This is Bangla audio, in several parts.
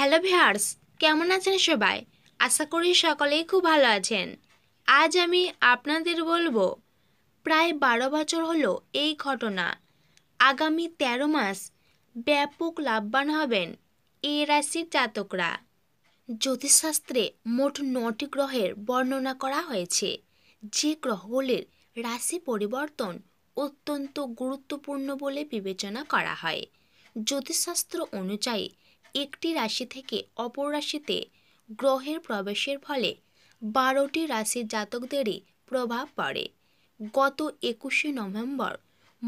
হ্যালো ভিহার্স কেমন আছেন সবাই আশা করি সকলেই খুব ভালো আছেন আজ আমি আপনাদের বলবো প্রায় বারো বছর হলো এই ঘটনা আগামী ১৩ মাস ব্যাপক লাভবান হবেন এ রাশির জাতকরা জ্যোতিষশাস্ত্রে মোট নটি গ্রহের বর্ণনা করা হয়েছে যে গ্রহগুলির রাশি পরিবর্তন অত্যন্ত গুরুত্বপূর্ণ বলে বিবেচনা করা হয় জ্যোতিষশাস্ত্র অনুযায়ী একটি রাশি থেকে অপর রাশিতে গ্রহের প্রবেশের ফলে বারোটি রাশির জাতকদেরই প্রভাব পড়ে গত একুশে নভেম্বর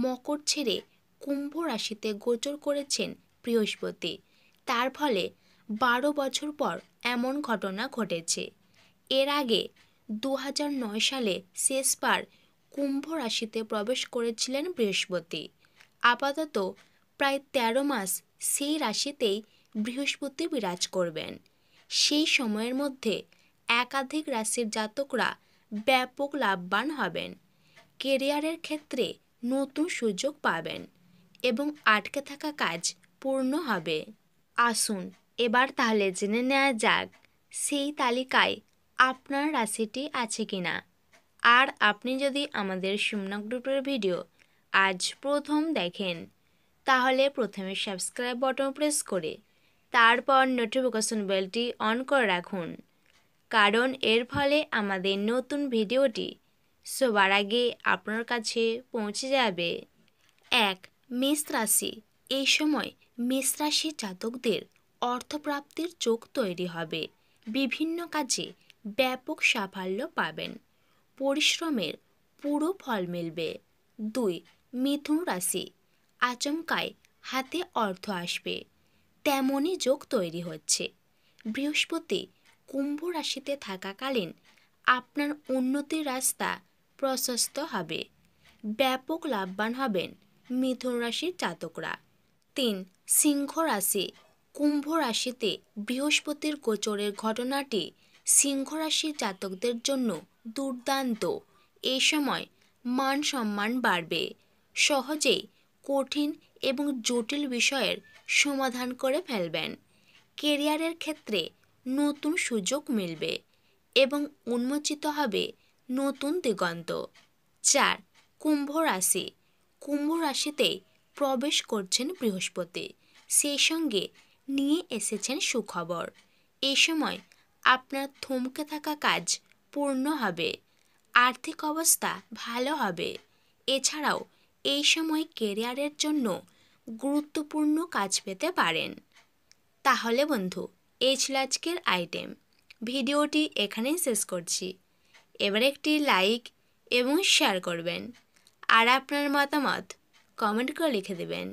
মকর ছেড়ে কুম্ভ রাশিতে গোচর করেছেন বৃহস্পতি তার ফলে বারো বছর পর এমন ঘটনা ঘটেছে এর আগে দু সালে শেষবার কুম্ভ রাশিতে প্রবেশ করেছিলেন বৃহস্পতি আপাতত প্রায় ১৩ মাস সেই রাশিতেই বৃহস্পতি বিরাজ করবেন সেই সময়ের মধ্যে একাধিক রাশির জাতকরা ব্যাপক লাভবান হবেন কেরিয়ারের ক্ষেত্রে নতুন সুযোগ পাবেন এবং আটকে থাকা কাজ পূর্ণ হবে আসুন এবার তাহলে জেনে নেওয়া যাক সেই তালিকায় আপনার রাশিটি আছে কি না আর আপনি যদি আমাদের সোমনাথ গ্রুপের ভিডিও আজ প্রথম দেখেন তাহলে প্রথমে সাবস্ক্রাইব বটন প্রেস করে তারপর নোটিফিকেশন বেলটি অন করে রাখুন কারণ এর ফলে আমাদের নতুন ভিডিওটি সবার আগে আপনার কাছে পৌঁছে যাবে এক মেষ রাশি এই সময় মেষ রাশি জাতকদের অর্থপ্রাপ্তির চোখ তৈরি হবে বিভিন্ন কাজে ব্যাপক সাফল্য পাবেন পরিশ্রমের পুরো ফল মিলবে দুই মিথুন রাশি আচমকায় হাতে অর্থ আসবে তেমনই যোগ তৈরি হচ্ছে বৃহস্পতি কুম্ভ রাশিতে থাকাকালীন আপনার উন্নতির রাস্তা প্রশস্ত হবে ব্যাপক লাভবান হবেন মিথুন রাশির জাতকরা তিন সিংহ রাশি কুম্ভ রাশিতে বৃহস্পতির গোচরের ঘটনাটি সিংহ রাশির জাতকদের জন্য দুর্দান্ত এই সময় মান সম্মান বাড়বে সহজেই কঠিন এবং জটিল বিষয়ের সমাধান করে ফেলবেন কেরিয়ারের ক্ষেত্রে নতুন সুযোগ মিলবে এবং উন্মোচিত হবে নতুন দিগন্ত চার কুম্ভ রাশি কুম্ভ রাশিতে প্রবেশ করছেন বৃহস্পতি সেই সঙ্গে নিয়ে এসেছেন সুখবর এই সময় আপনার থমকে থাকা কাজ পূর্ণ হবে আর্থিক অবস্থা ভালো হবে এছাড়াও এই সময় কেরিয়ারের জন্য গুরুত্বপূর্ণ কাজ পেতে পারেন তাহলে বন্ধু এই ছিল আজকের আইটেম ভিডিওটি এখানেই শেষ করছি এবার একটি লাইক এবং শেয়ার করবেন আর আপনার মতামত কমেন্ট করে লিখে দেবেন